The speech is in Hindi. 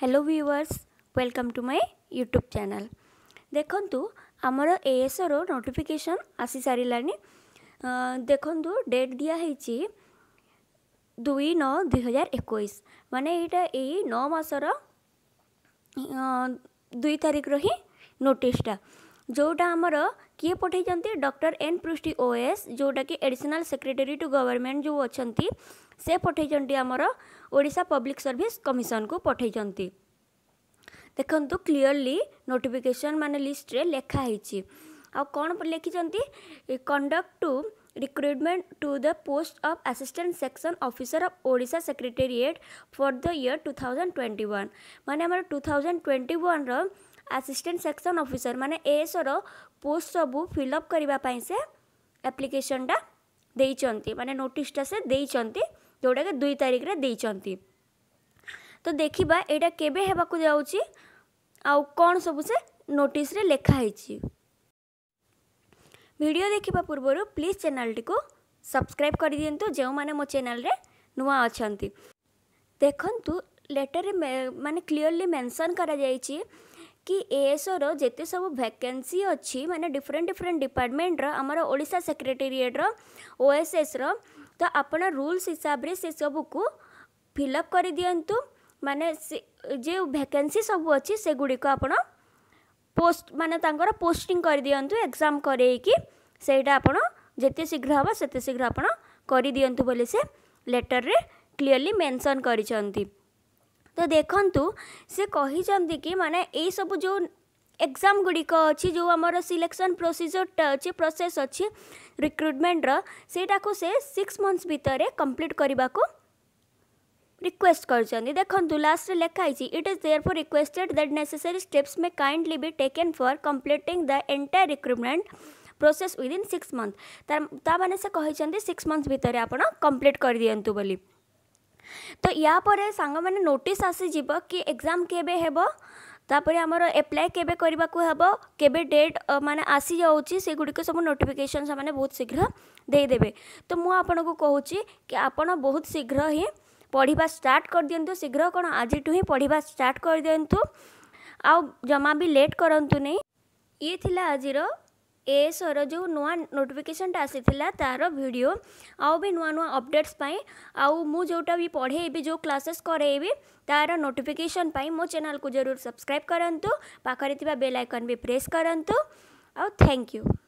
hello viewers welcome to my YouTube channel ଦେଖନ୍ତୁ ଆମର ଏଏସ୍ଓର ନୋଟିଫିକେସନ୍ ଆସିସାରିଲାଣି ଦେଖନ୍ତୁ ଡେଟ୍ ଦିଆହେଇଛି ଦୁଇ ନଅ ଦୁଇହଜାର ଏକୋଇଶ ମାନେ ଏଇଟା ଏଇ ନଅ ମାସର ଦୁଇ ତାରିଖର ହିଁ ନୋଟିସ୍ଟା ଯେଉଁଟା ଆମର କିଏ ପଠାଇଛନ୍ତି ଡକ୍ଟର ଏନ୍ ପୃଷ୍ଟି ଓଏସ୍ ଯେଉଁଟାକି ଆଡ଼ିସନାଲ୍ ସେକ୍ରେଟାରୀ ଟୁ ଗଭର୍ଣ୍ଣମେଣ୍ଟ ଯେଉଁ ଅଛନ୍ତି ସେ ପଠାଇଛନ୍ତି ଆମର ଓଡ଼ିଶା ପବ୍ଲିକ୍ ସର୍ଭିସ୍ କମିଶନକୁ ପଠାଇଛନ୍ତି ଦେଖନ୍ତୁ କ୍ଲିଅରଲି ନୋଟିଫିକେସନ୍ ମାନେ ଲିଷ୍ଟରେ ଲେଖା ହେଇଛି ଆଉ କ'ଣ ଲେଖିଛନ୍ତି conduct to recruitment to the post of assistant section officer of Odisha Secretariat for the year 2021 মানে আমার 2021 র आसीस्टाट सेक्शन अफिसर मान एस रोस्ट सब फिलअप करने से आप्लिकेसन टाइम दे मान नोटा से जोटा कि दुई तारीख में तो देखा यहाँ के कौन सब से नोटिस रे लिखाही भिड देखा पूर्व प्लीज चैनल टी सब्सक्राइब कर दिंतु जो मैंने मो चेल नुआ अच्छा देखु लेटर रे मैंने मेनसन कर कि ए एएसओर जिते सब भैके अच्छी मैंने डिफरेन्ट डिफरेन्ट डिपार्टमेंट रमर ओडा सेक्रेटेरिएट्र ओएसएस रो आप रूल्स हिसाब से सब कु फिलअप कर दिंतु मान जो भैके सब अच्छी से गुड़िक आप पोस्ट मानते पोस्टिंग कर दिंतु एक्जाम करा आप जिते शीघ्र हाँ सेत शीघ्र आपत कर दिंतु बोली से लेटर रे क्लीअरली मेनसन कर तो देखु सी कही कि मैंने यू जो एग्जाम गुड़िक अच्छी जो आम सिलेक्शन प्रोसीजर अच्छे प्रोसेस अच्छे रिक्रुटमेंटर से सिक्स मंथ्स भितर कम्प्लीट करने को रिक्वेस्ट कर देखु लास्ट लिखाई it is therefore requested that necessary steps may kindly be taken for completing the entire recruitment process with six month से कही सिक्स मंथ्स भितर आप कम्प्लीट कर दिंतु बोली ତ ୟା ପରେ ସାଙ୍ଗମାନେ ନୋଟିସ୍ ଆସିଯିବ କି ଏକ୍ଜାମ୍ କେବେ ହେବ ତାପରେ ଆମର ଆପ୍ଲାଏ କେବେ କରିବାକୁ ହେବ କେବେ ଡେଟ୍ ମାନେ ଆସିଯାଉଛି ସେଗୁଡ଼ିକ ସବୁ ନୋଟିଫିକେସନ୍ ସେମାନେ ବହୁତ ଶୀଘ୍ର ଦେଇଦେବେ ତ ମୁଁ ଆପଣଙ୍କୁ କହୁଛି କି ଆପଣ ବହୁତ ଶୀଘ୍ର ହିଁ ପଢ଼ିବା ଷ୍ଟାର୍ଟ କରିଦିଅନ୍ତୁ ଶୀଘ୍ର କ'ଣ ଆଜିଠୁ ହିଁ ପଢ଼ିବା ଷ୍ଟାର୍ଟ କରିଦିଅନ୍ତୁ ଆଉ ଜମା ବି ଲେଟ୍ କରନ୍ତୁନି ଇଏ ଥିଲା ଆଜିର एएसओ रो नुआ नोटिफिकेसन टा आ तार भिड आउ भी नुआ नुआ अपडेट्स आउटा भी पढ़ेबी जो क्लासेस करेबी तार नोटिफिकेसन मो चेल को जरूर सब्सक्राइब करूँ पाखे बेल आइकन भी प्रेस करूँ आउ थैंक यू